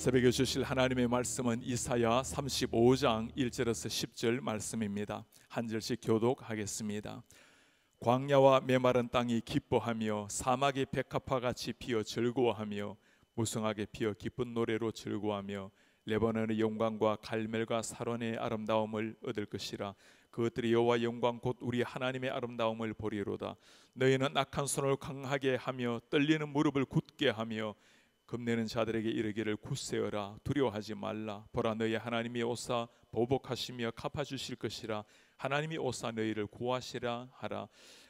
새벽에 주실 하나님의 말씀은 이사야 35장 1절에서 10절 말씀입니다. 한 절씩 교독하겠습니다. 광야와 메마른 땅이 기뻐하며 사막이 백합화 같이 피어 즐거워하며 무성하게 피어 기쁜 노래로 즐거워하며 레바논의 영광과 갈멜과 사론의 아름다움을 얻을 것이라 그것들이 여호와 영광 곧 우리 하나님의 아름다움을 보리로다 너희는 악한 손을 강하게 하며 떨리는 무릎을 굳게 하며 겁내는 자들에게 이르기를 굳세어라 두려워하지 말라 보라 너희 하나님이 오사 보복하시며 갚아 주실 것이라 하나님이 오사 너희를 구하시라 하라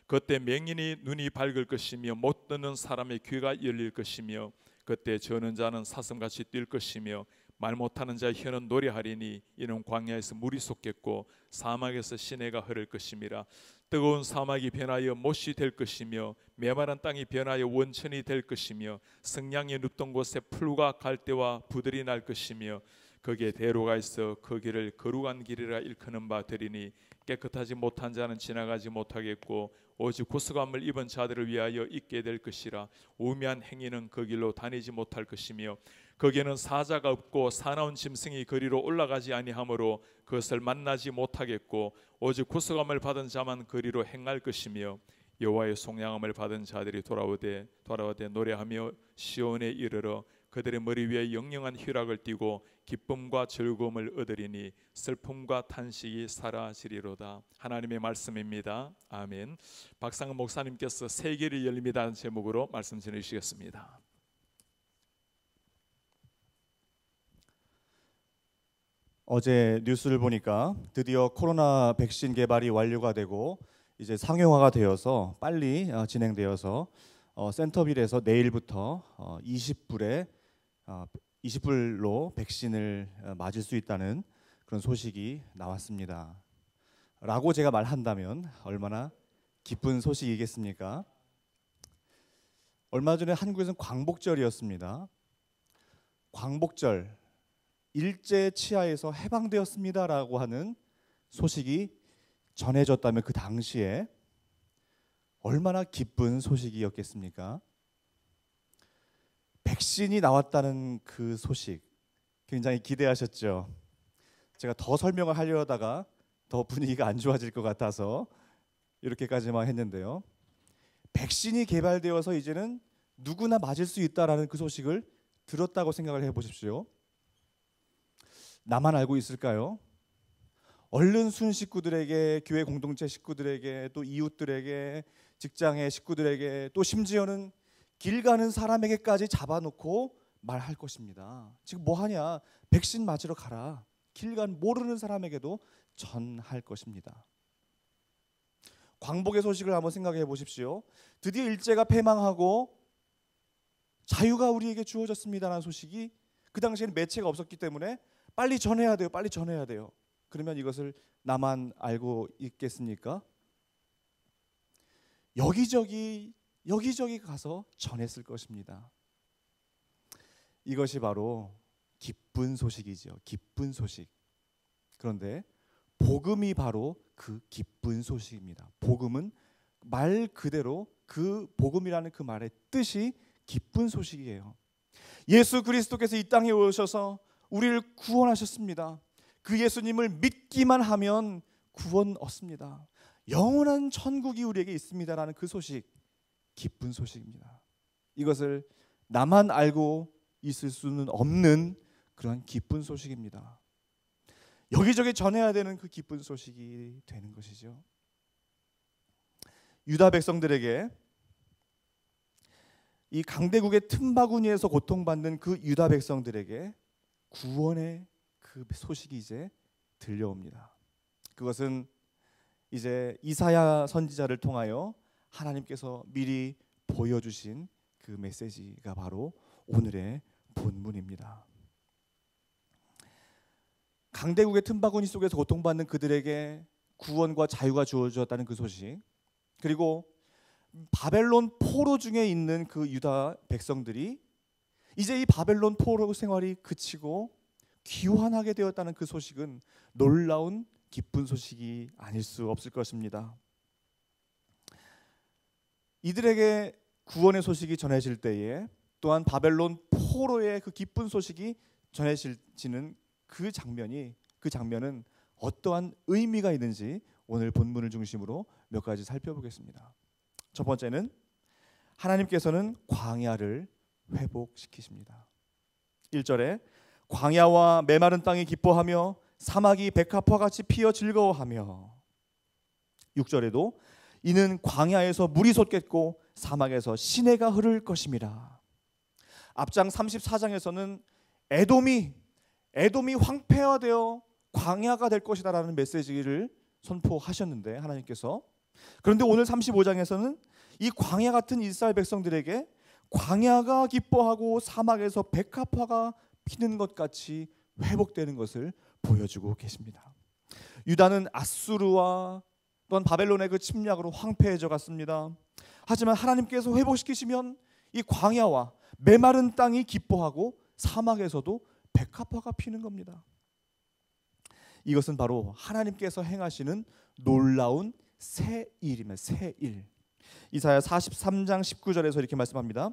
그때 맹인이 눈이 밝을 것이며 못 듣는 사람의 귀가 열릴 것이며 그때 저는 자는 사슴같이 뛸 것이며 말 못하는 자의 혀는 노래하리니 이는 광야에서 물이 솟겠고 사막에서 시내가 흐를 것임이라 뜨거운 사막이 변하여 못이 될 것이며 메마른 땅이 변하여 원천이 될 것이며 성냥이 눕던 곳에 풀과 갈대와 부들이 날 것이며 거기에 대로가 있어 그 길을 거룩한 길이라 일컫는 바 되리니 깨끗하지 못한 자는 지나가지 못하겠고 오직 구속함을 입은 자들을 위하여 있게 될 것이라 우미한 행위는 그 길로 다니지 못할 것이며 거기에는 사자가 없고 사나운 짐승이 거리로 올라가지 아니하므로 그것을 만나지 못하겠고 오직 구속함을 받은 자만 거리로 행할 것이며 여호와의 송량함을 받은 자들이 돌아오되 돌아오되 노래하며 시온에 이르러 그들의 머리 위에 영영한 희락을 띠고 기쁨과 즐거움을 얻으리니 슬픔과 탄식이 사라지리로다. 하나님의 말씀입니다. 아멘. 박상은 목사님께서 세계를 열립니다 제목으로 말씀 전해주시겠습니다. 어제 뉴스를 보니까 드디어 코로나 백신 개발이 완료가 되고 이제 상용화가 되어서 빨리 어, 진행되어서 어, 센터빌에서 내일부터 20불에 어, 20불로 어, 백신을 어, 맞을 수 있다는 그런 소식이 나왔습니다. 라고 제가 말한다면 얼마나 기쁜 소식이겠습니까? 얼마 전에 한국에서는 광복절이었습니다. 광복절 일제 치하에서 해방되었습니다라고 하는 소식이 전해졌다면 그 당시에 얼마나 기쁜 소식이었겠습니까? 백신이 나왔다는 그 소식 굉장히 기대하셨죠. 제가 더 설명을 하려다가 더 분위기가 안 좋아질 것 같아서 이렇게까지만 했는데요. 백신이 개발되어서 이제는 누구나 맞을 수 있다라는 그 소식을 들었다고 생각을 해 보십시오. 나만 알고 있을까요? 얼른 순 식구들에게 교회 공동체 식구들에게 또 이웃들에게 직장의 식구들에게 또 심지어는 길 가는 사람에게까지 잡아놓고 말할 것입니다. 지금 뭐 하냐? 백신 맞으러 가라. 길간 모르는 사람에게도 전할 것입니다. 광복의 소식을 한번 생각해 보십시오. 드디어 일제가 패망하고 자유가 우리에게 주어졌습니다라는 소식이 그 당시에는 매체가 없었기 때문에 빨리 전해야 돼요. 빨리 전해야 돼요. 그러면 이것을 나만 알고 있겠습니까? 여기저기 여기저기 가서 전했을 것입니다. 이것이 바로 기쁜 소식이지 기쁜 소식. 그런데 복음이 바로 그 기쁜 소식입니다. 복음은 말 그대로 그 복음이라는 그 말의 뜻이 기쁜 소식이에요. 예수 그리스도께서 이 땅에 오셔서 우리를 구원하셨습니다. 그 예수님을 믿기만 하면 구원 얻습니다. 영원한 천국이 우리에게 있습니다라는 그 소식. 기쁜 소식입니다. 이것을 나만 알고 있을 수는 없는 그런 기쁜 소식입니다. 여기저기 전해야 되는 그 기쁜 소식이 되는 것이죠. 유다 백성들에게 이 강대국의 틈바구니에서 고통받는 그 유다 백성들에게 구원의 그 소식이 이제 들려옵니다. 그것은 이제 이사야 선지자를 통하여 하나님께서 미리 보여주신 그 메시지가 바로 오늘의 본문입니다. 강대국의 틈바구니 속에서 고통받는 그들에게 구원과 자유가 주어졌다는 그 소식 그리고 바벨론 포로 중에 있는 그 유다 백성들이 이제 이 바벨론 포로 생활이 그치고 귀환하게 되었다는 그 소식은 놀라운 기쁜 소식이 아닐 수 없을 것입니다. 이들에게 구원의 소식이 전해질 때에 또한 바벨론 포로의 그 기쁜 소식이 전해질지는 그 장면이 그 장면은 어떠한 의미가 있는지 오늘 본문을 중심으로 몇 가지 살펴보겠습니다. 첫 번째는 하나님께서는 광야를 회복시키십니다. 1절에 광야와 메마른 땅이 기뻐하며 사막이 백합화같이 피어 즐거워하며 6절에도 이는 광야에서 물이 솟겠고 사막에서 시내가 흐를 것입이라 앞장 34장에서는 에돔이 에돔이 황폐화되어 광야가 될 것이다라는 메시지를 선포하셨는데 하나님께서 그런데 오늘 35장에서는 이 광야 같은 이스라엘 백성들에게 광야가 기뻐하고 사막에서 백합화가 피는 것 같이 회복되는 것을 보여주고 계십니다. 유다는 아수르와 또한 바벨론의 그 침략으로 황폐해져 갔습니다. 하지만 하나님께서 회복시키시면 이 광야와 메마른 땅이 기뻐하고 사막에서도 백합화가 피는 겁니다. 이것은 바로 하나님께서 행하시는 놀라운 새 일이며 새 일. 이사야 43장 19절에서 이렇게 말씀합니다.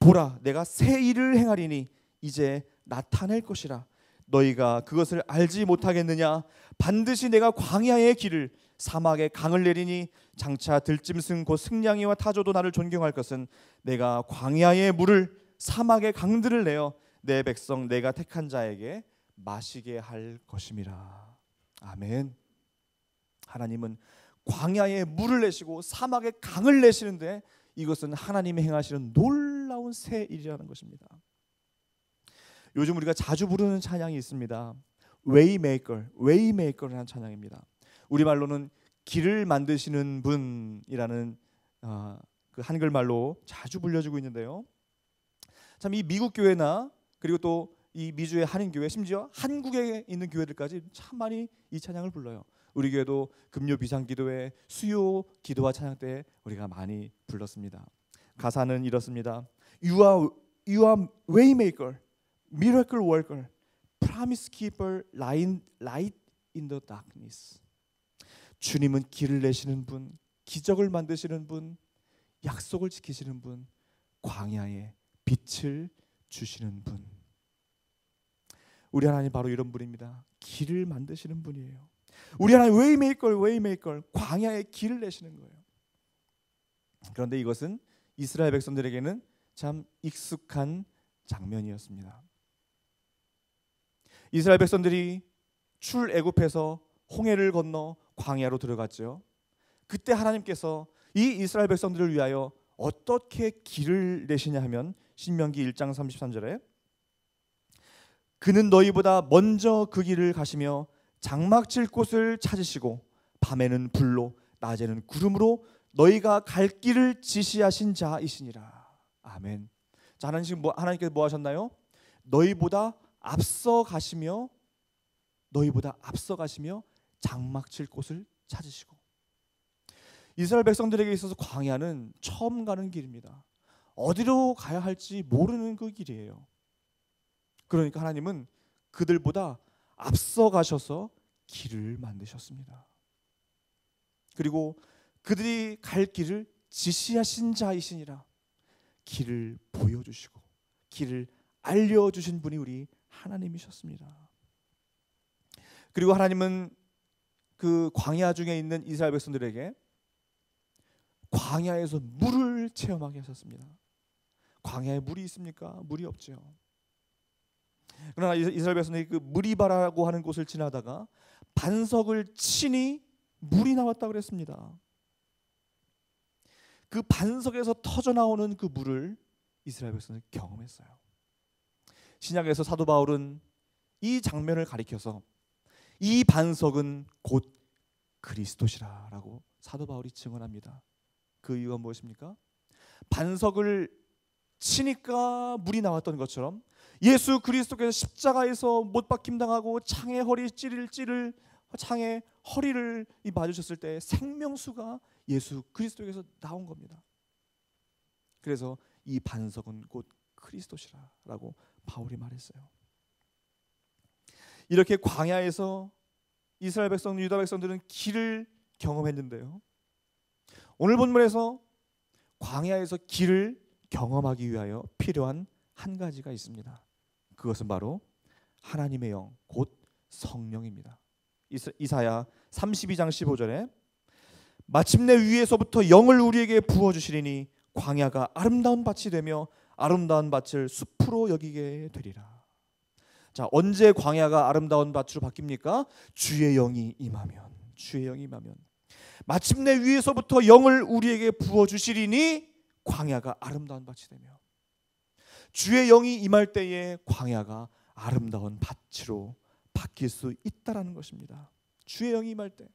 보라 내가 새 일을 행하리니 이제 나타낼 것이라 너희가 그것을 알지 못하겠느냐 반드시 내가 광야의 길을 사막에 강을 내리니 장차 들짐승 곧 승냥이와 타조도 나를 존경할 것은 내가 광야의 물을 사막의 강들을 내어 내 백성 내가 택한 자에게 마시게 할 것임이라. 아멘. 하나님은 광야에 물을 내시고 사막에 강을 내시는데 이것은 하나님이 행하시는 놀라운 새 일이라는 것입니다. 요즘 우리가 자주 부르는 찬양이 있습니다. 웨이메이커, 웨이메이커라는 찬양입니다. 우리 말로는 길을 만드시는 분이라는 어, 그 한글말로 자주 불려지고 있는데요. 참 이 미국 교회나 그리고 또 이 미주의 한인 교회 심지어 한국에 있는 교회들까지 참 많이 이 찬양을 불러요. 우리 교회도 금요 비상기도회, 수요 기도와 찬양 때 우리가 많이 불렀습니다. 가사는 이렇습니다. You are you are waymaker, miracle worker, promise keeper, light light in the darkness. 주님은 길을 내시는 분, 기적을 만드시는 분, 약속을 지키시는 분, 광야에 빛을 주시는 분. 우리 하나님 바로 이런 분입니다. 길을 만드시는 분이에요. 우리 하나님 웨이메이컬 웨이메이컬 광야에 길을 내시는 거예요. 그런데 이것은 이스라엘 백성들에게는 참 익숙한 장면이었습니다. 이스라엘 백성들이 출애굽해서 홍해를 건너 광야로 들어갔죠. 그때 하나님께서 이 이스라엘 백성들을 위하여 어떻게 길을 내시냐 하면 신명기 1장 33절에 그는 너희보다 먼저 그 길을 가시며 장막칠 곳을 찾으시고 밤에는 불로 낮에는 구름으로 너희가 갈 길을 지시하신 자이시니라. 아멘. 자, 하나님 지금 뭐 하나님께서 뭐 하셨나요? 너희보다 앞서 가시며 너희보다 앞서 가시며 장막칠 곳을 찾으시고 이스라엘 백성들에게 있어서 광야는 처음 가는 길입니다. 어디로 가야 할지 모르는 그 길이에요. 그러니까 하나님은 그들보다 앞서 가셔서 길을 만드셨습니다. 그리고 그들이 갈 길을 지시하신 자이시니라 길을 보여주시고 길을 알려주신 분이 우리 하나님이셨습니다. 그리고 하나님은 그 광야 중에 있는 이스라엘 백성들에게 광야에서 물을 체험하게 하셨습니다. 광야에 물이 있습니까? 물이 없지 그러나 이스라엘 백성들이 그 무리바라고 하는 곳을 지나다가 반석을 치니 물이 나왔다 그랬습니다. 그 반석에서 터져 나오는 그 물을 이스라엘 백성은 경험했어요. 신약에서 사도 바울은 이 장면을 가리켜서 이 반석은 곧 그리스도시라라고 사도 바울이 증언합니다. 그 이유가 무엇입니까? 반석을 치니까 물이 나왔던 것처럼 예수 그리스도께서 십자가에서 못 박힘 당하고 창에 허리 찌를 찌를 창에 허리를 맞으셨을 때 생명수가 예수 그리스도에서 나온 겁니다. 그래서 이 반석은 곧 그리스도시라라고 바울이 말했어요. 이렇게 광야에서 이스라엘 백성, 유다 백성들은 길을 경험했는데요. 오늘 본문에서 광야에서 길을 경험하기 위하여 필요한 한 가지가 있습니다. 그것은 바로 하나님의 영, 곧 성령입니다. 이사야 32장 15절에 마침내 위에서부터 영을 우리에게 부어 주시리니 광야가 아름다운 밭이 되며 아름다운 밭을 숲으로 여기게 되리라. 자, 언제 광야가 아름다운 밭으로 바뀝니까? 주의 영이 임하면. 주의 영이 임하면. 마침내 위에서부터 영을 우리에게 부어 주시리니 광야가 아름다운 밭이 되며 주의 영이 임할 때에 광야가 아름다운 밭으로 바뀔 수 있다라는 것입니다. 주의 영이 임할 때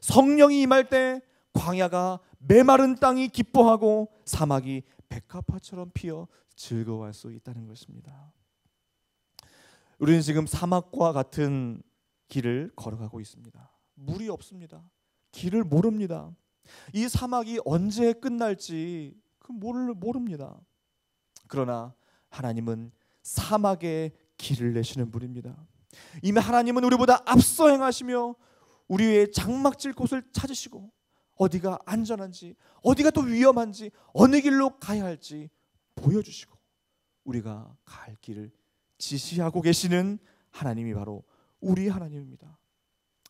성령이 임할 때 광야가 메마른 땅이 기뻐하고 사막이 백합화처럼 피어 즐거워할 수 있다는 것입니다. 우리는 지금 사막과 같은 길을 걸어가고 있습니다. 물이 없습니다. 길을 모릅니다. 이 사막이 언제 끝날지 그 모를 모릅니다. 그러나 하나님은 사막의 길을 내시는 분입니다. 이미 하나님은 우리보다 앞서 행하시며 우리의 장막질 곳을 찾으시고 어디가 안전한지 어디가 또 위험한지 어느 길로 가야 할지 보여주시고 우리가 갈 길을 지시하고 계시는 하나님이 바로 우리 하나님입니다.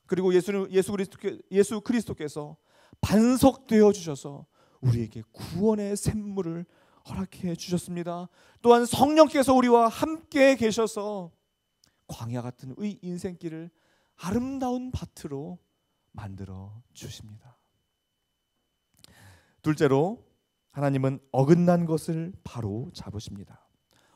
그리고 예수 예수 그리스도 예수 그리스도께서 반석되어 주셔서 우리에게 구원의 샘물을 허락해 주셨습니다. 또한 성령께서 우리와 함께 계셔서 광야 같은 의 인생길을 아름다운 밭으로 만들어 주십니다. 둘째로 하나님은 어긋난 것을 바로 잡으십니다.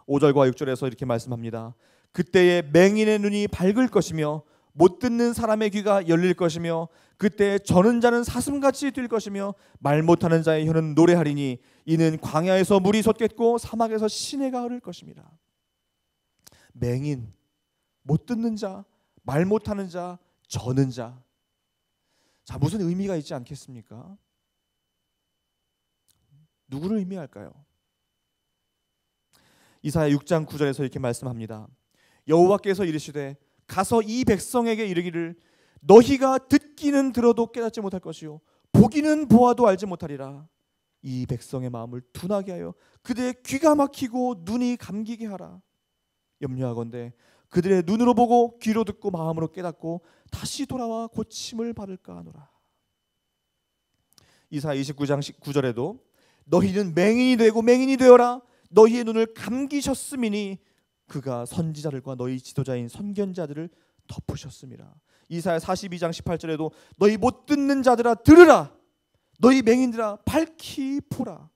5절과 6절에서 이렇게 말씀합니다. 그때에 맹인의 눈이 밝을 것이며 못 듣는 사람의 귀가 열릴 것이며 그때 저는 자는 사슴같이 뛸 것이며 말 못하는 자의 혀는 노래하리니 이는 광야에서 물이 솟겠고 사막에서 시내가 흐를 것입니다. 맹인, 못 듣는 자, 말 못하는 자, 저는 자. 자 무슨 의미가 있지 않겠습니까? 누구를 의미할까요? 이사야 6장 9절에서 이렇게 말씀합니다. 여호와께서 이르시되 가서 이 백성에게 이르기를 너희가 듣기는 들어도 깨닫지 못할 것이요 보기는 보아도 알지 못하리라. 이 백성의 마음을 둔하게 하여 그들의 귀가 막히고 눈이 감기게 하라. 염려하건대 그들의 눈으로 보고 귀로 듣고 마음으로 깨닫고 다시 돌아와 고침을 받을까 하노라. 이사 29장 9절에도 너희는 맹인이 되고 맹인이 되어라 너희의 눈을 감기셨음이니 그가 선지자들과 너희 지도자인 선견자들을 덮으셨음이라. 이사야 42장 18절에도 너희 못 듣는 자들아 들으라. 너희 맹인들아 밝히 보라.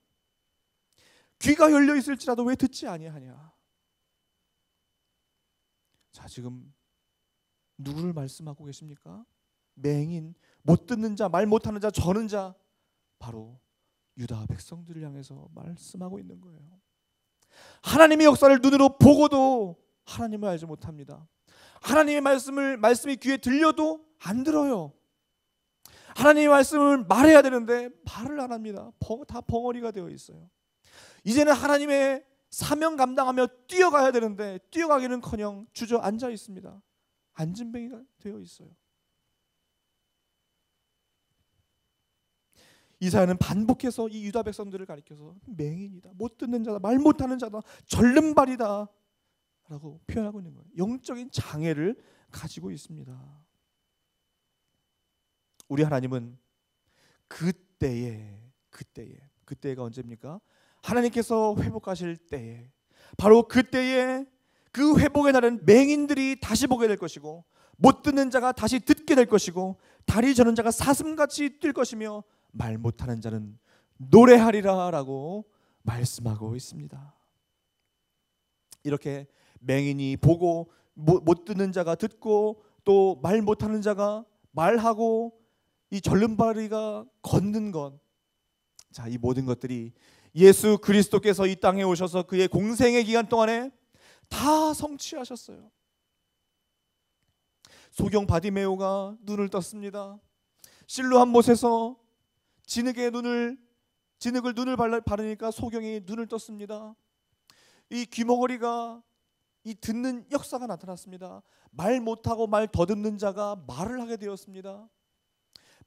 귀가 열려 있을지라도 왜 듣지 아니하냐. 자 지금 누구를 말씀하고 계십니까? 맹인, 못 듣는 자, 말 못하는 자, 저는 자 바로 유다 백성들을 향해서 말씀하고 있는 거예요. 하나님의 역사를 눈으로 보고도 하나님을 알지 못합니다. 하나님의 말씀을 말씀이 귀에 들려도 안 들어요. 하나님의 말씀을 말해야 되는데 말을 안 합니다. 다 벙어리가 되어 있어요. 이제는 하나님의 사명 감당하며 뛰어가야 되는데 뛰어가기는커녕 주저앉아 있습니다. 앉은뱅이가 되어 있어요. 이사야는 반복해서 이 유다 백성들을 가리켜서 맹인이다, 못 듣는 자다, 말 못하는 자다, 절름발이다라고 표현하고 있는 거예요. 영적인 장애를 가지고 있습니다. 우리 하나님은 그때에 그때에 그때가 언제입니까? 하나님께서 회복하실 때에 바로 그때에 그 회복의 날은 맹인들이 다시 보게 될 것이고 못 듣는 자가 다시 듣게 될 것이고 다리 저는 자가 사슴같이 뛸 것이며 말 못하는 자는 노래하리라라고 말씀하고 있습니다. 이렇게 맹인이 보고 못 듣는 자가 듣고 또 말 못하는 자가 말하고 이 절름발이가 걷는 것. 자, 이 모든 것들이 예수 그리스도께서 이 땅에 오셔서 그의 공생의 기간 동안에 다 성취하셨어요. 소경 바디메오가 눈을 떴습니다. 실로한 못에서 진흙의 눈을 진흙을 눈을 바르니까 소경이 눈을 떴습니다. 이 귀머거리가 이 듣는 역사가 나타났습니다. 말 못하고 말 더듬는 자가 말을 하게 되었습니다.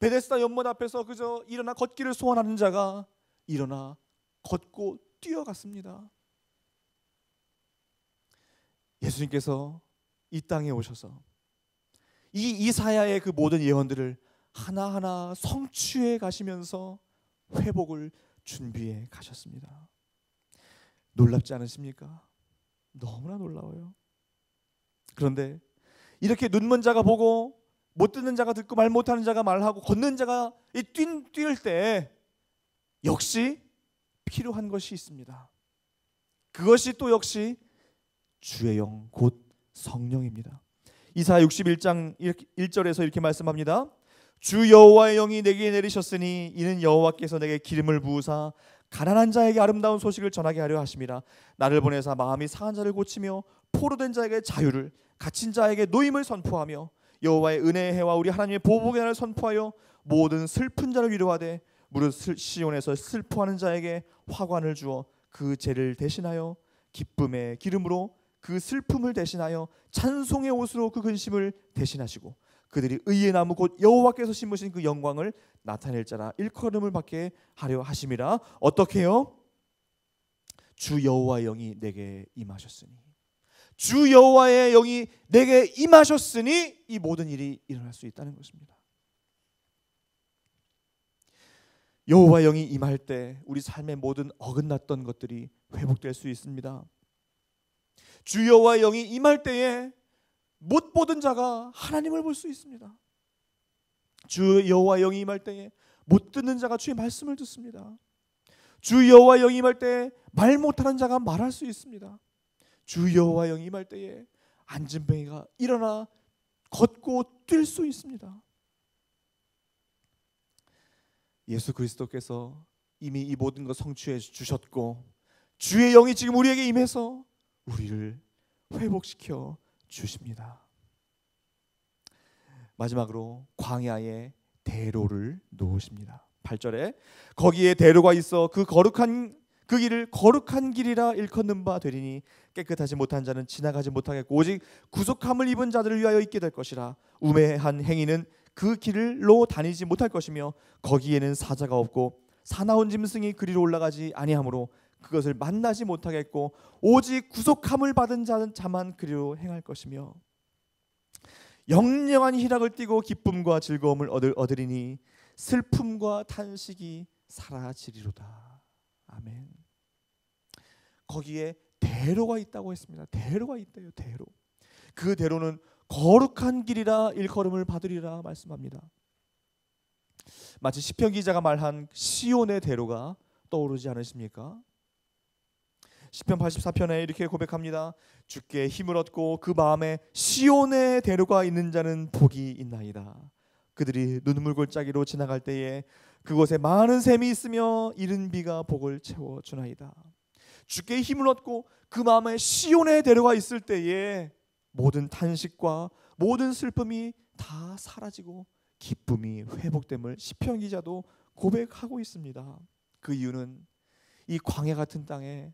베데스다 연못 앞에서 그저 일어나 걷기를 소원하는 자가 일어나 걷고 뛰어갔습니다. 예수님께서 이 땅에 오셔서 이 이사야의 그 모든 예언들을 하나하나 성취해 가시면서 회복을 준비해 가셨습니다. 놀랍지 않으십니까? 너무나 놀라워요. 그런데 이렇게 눈먼 자가 보고 못 듣는 자가 듣고 말 못하는 자가 말하고 걷는 자가 뛸때 역시 필요한 것이 있습니다. 그것이 또 역시 주의 영 곧 성령입니다. 이사 61장 1절에서 이렇게 말씀합니다. 주 여호와의 영이 내게 내리셨으니 이는 여호와께서 내게 기름을 부으사 가난한 자에게 아름다운 소식을 전하게 하려 하심이라 나를 보내사 마음이 상한 자를 고치며 포로된 자에게 자유를 갇힌 자에게 노임을 선포하며 여호와의 은혜의 해와 우리 하나님의 보복의 날을 선포하여 모든 슬픈 자를 위로하되 무릇 시온에서 슬퍼하는 자에게 화관을 주어 그 죄를 대신하여 기쁨의 기름으로 그 슬픔을 대신하여 찬송의 옷으로 그 근심을 대신하시고 그들이 의의 나무 곧 여호와께서 심으신 그 영광을 나타낼 자라 일컬음을 받게 하려 하심이라 어떻게요? 주 여호와의 영이 내게 임하셨으니 주 여호와의 영이 내게 임하셨으니 이 모든 일이 일어날 수 있다는 것입니다. 여호와 영이 임할 때 우리 삶의 모든 어긋났던 것들이 회복될 수 있습니다. 주 여호와 영이 임할 때에 못 보던 자가 하나님을 볼 수 있습니다. 주 여호와 영이 임할 때에 못 듣는 자가 주의 말씀을 듣습니다. 주 여호와 영이 임할 때에 말 못하는 자가 말할 수 있습니다. 주 여호와 영이 임할 때에 안진뱅이가 일어나 걷고 뛸 수 있습니다. 예수 그리스도께서 이미 이 모든 것 성취해 주셨고 주의 영이 지금 우리에게 임해서 우리를 회복시켜 주십니다. 마지막으로 광야에 대로를 놓으십니다. 8절에 거기에 대로가 있어 그 거룩한 그 길을 거룩한 길이라 일컫는 바 되리니 깨끗하지 못한 자는 지나가지 못하겠고 오직 구속함을 입은 자들을 위하여 있게 될 것이라 우매한 행위는 그 길로 다니지 못할 것이며 거기에는 사자가 없고 사나운 짐승이 그리로 올라가지 아니하므로 그것을 만나지 못하겠고 오직 구속함을 받은 자는 자만 그리로 행할 것이며 영영한 희락을 띠고 기쁨과 즐거움을 얻을, 얻으리니 슬픔과 탄식이 사라지리로다. 아멘. 거기에 대로가 있다고 했습니다. 대로가 있대요. 대로. 그 대로는 거룩한 길이라 일컬음을 받으리라 말씀합니다. 마치 시편 기자가 말한 시온의 대로가 떠오르지 않으십니까? 시편 84편에 이렇게 고백합니다. 주께 힘을 얻고 그 마음에 시온의 대로가 있는 자는 복이 있나이다. 그들이 눈물 골짜기로 지나갈 때에 그곳에 많은 샘이 있으며 이른 비가 복을 채워 주나이다. 주께 힘을 얻고 그 마음에 시온의 대로가 있을 때에 모든 탄식과 모든 슬픔이 다 사라지고 기쁨이 회복됨을 시편 기자도 고백하고 있습니다. 그 이유는 이 광야 같은 땅에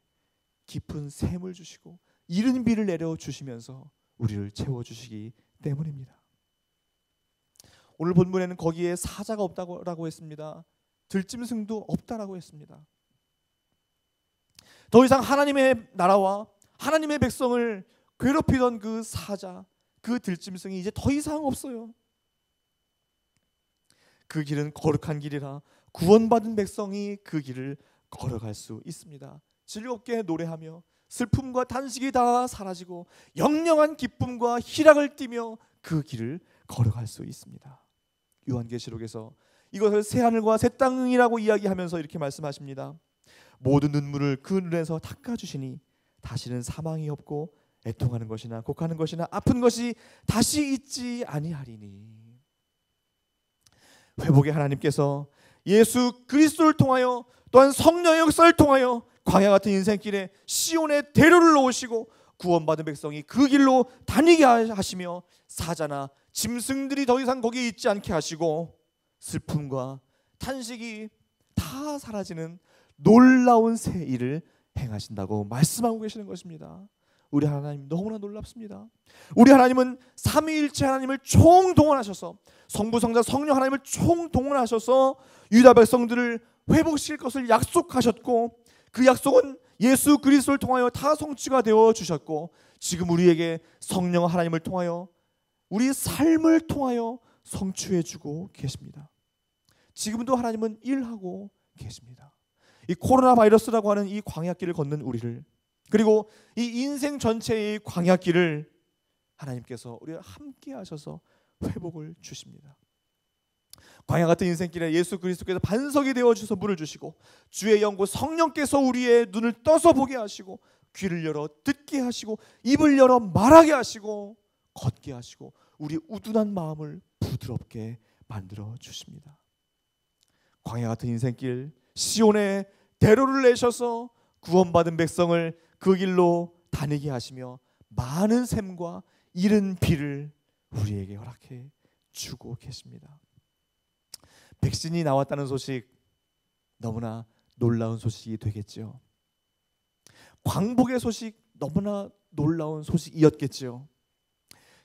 깊은 샘을 주시고 이른 비를 내려 주시면서 우리를 채워 주시기 때문입니다. 오늘 본문에는 거기에 사자가 없다고 했습니다. 들짐승도 없다라고 했습니다. 더 이상 하나님의 나라와 하나님의 백성을 괴롭히던 그 사자, 그 들짐승이 이제 더 이상 없어요. 그 길은 거룩한 길이라 구원받은 백성이 그 길을 걸어갈 수 있습니다. 즐겁게 노래하며 슬픔과 단식이 다 사라지고 영영한 기쁨과 희락을 띠며 그 길을 걸어갈 수 있습니다. 요한계시록에서 이것을 새 하늘과 새 땅이라고 이야기하면서 이렇게 말씀하십니다. 모든 눈물을 그 눈에서 닦아 주시니 다시는 사망이 없고 애통하는 것이나 곡하는 것이나 아픈 것이 다시 있지 아니하리니 회복의 하나님께서 예수 그리스도를 통하여 또한 성령의 역사를 통하여 광야 같은 인생길에 시온의 대로를 놓으시고 구원받은 백성이 그 길로 다니게 하시며 사자나 짐승들이 더 이상 거기에 있지 않게 하시고 슬픔과 탄식이 다 사라지는 놀라운 새 일을 행하신다고 말씀하고 계시는 것입니다. 우리 하나님 너무나 놀랍습니다. 우리 하나님은 삼위일체 하나님을 총동원하셔서 성부 성자 성령 하나님을 총동원하셔서 유다 백성들을 회복시킬 것을 약속하셨고 그 약속은 예수 그리스도를 통하여 다 성취가 되어 주셨고 지금 우리에게 성령 하나님을 통하여 우리 삶을 통하여 성취해 주고 계십니다. 지금도 하나님은 일하고 계십니다. 이 코로나 바이러스라고 하는 이 광야길을 걷는 우리를 그리고 이 인생 전체의 광야길을 하나님께서 우리와 함께 하셔서 회복을 주십니다. 광야 같은 인생길에 예수 그리스도께서 반석이 되어 주셔서 물을 주시고 주의 영과 성령께서 우리의 눈을 떠서 보게 하시고 귀를 열어 듣게 하시고 입을 열어 말하게 하시고 걷게 하시고 우리 우둔한 마음을 부드럽게 만들어 주십니다. 광야 같은 인생길 시온의 대로를 내셔서 구원받은 백성을 그 길로 다니게 하시며 많은 샘과 이른 비를 우리에게 허락해 주고 계십니다. 백신이 나왔다는 소식 너무나 놀라운 소식이 되겠지요. 광복의 소식 너무나 놀라운 소식이었겠지요.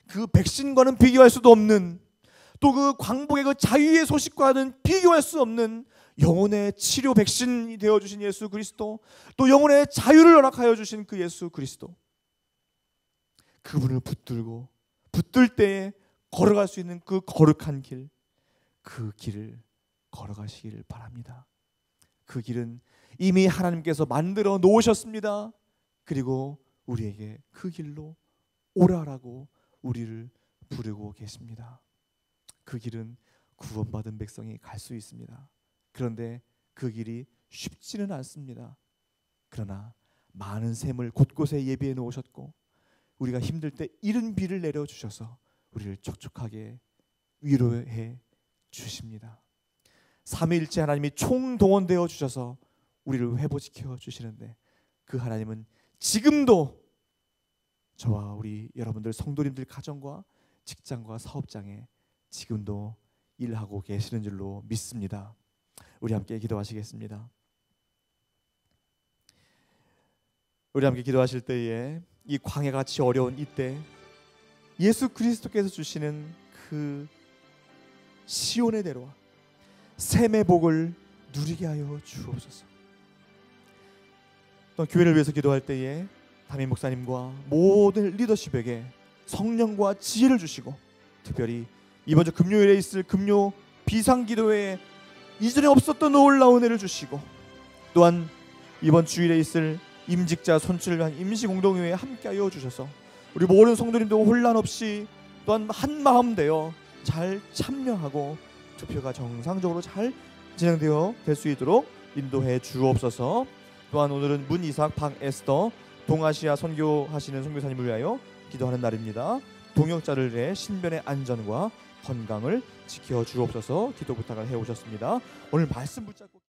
그 백신과는 비교할 수도 없는 또 그 광복의 그 자유의 소식과는 비교할 수 없는 영혼의 치료 백신이 되어 주신 예수 그리스도 또 영혼의 자유를 허락하여 주신 그 예수 그리스도 그분을 붙들고 붙들 때에 걸어갈 수 있는 그 거룩한 길 그 길을 걸어가시기를 바랍니다. 그 길은 이미 하나님께서 만들어 놓으셨습니다. 그리고 우리에게 그 길로 오라라고 우리를 부르고 계십니다. 그 길은 구원받은 백성이 갈 수 있습니다. 그런데 그 길이 쉽지는 않습니다. 그러나 많은 샘을 곳곳에 예비해 놓으셨고 우리가 힘들 때 이른 비를 내려 주셔서 우리를 촉촉하게 위로해 주십니다. 삼위일체 하나님이 총동원되어 주셔서 우리를 회복시켜 주시는데 그 하나님은 지금도 저와 우리 여러분들 성도님들 가정과 직장과 사업장에 지금도 일하고 계시는 줄로 믿습니다. 우리 함께 기도하시겠습니다. 우리 함께 기도하실 때에 이 광해 같이 어려운 이때 예수 그리스도께서 주시는 그 시온의 대로와 샘의 복을 누리게 하여 주옵소서. 또 교회를 위해서 기도할 때에 담임 목사님과 모든 리더십에게 성령과 지혜를 주시고 특별히 이번 주 금요일에 있을 금요 비상기도회에 이전에 없었던 놀라운 은를 주시고 또한 이번 주일에 있을 임직자 선출을 위한 임시공동회에 함께하여 주셔서 우리 모든 성도님도 혼란 없이 또한 한 마음 되어 잘 참여하고 투표가 정상적으로 잘 진행되어 될 수 있도록 인도해 주옵소서. 또한 오늘은 문이삭, 박에스더, 동아시아 선교하시는 선교사님을 위하여 기도하는 날입니다. 동역자들의 신변의 안전과 건강을 지켜 주옵소서 기도 부탁을 해 오셨습니다. 오늘 말씀 붙잡고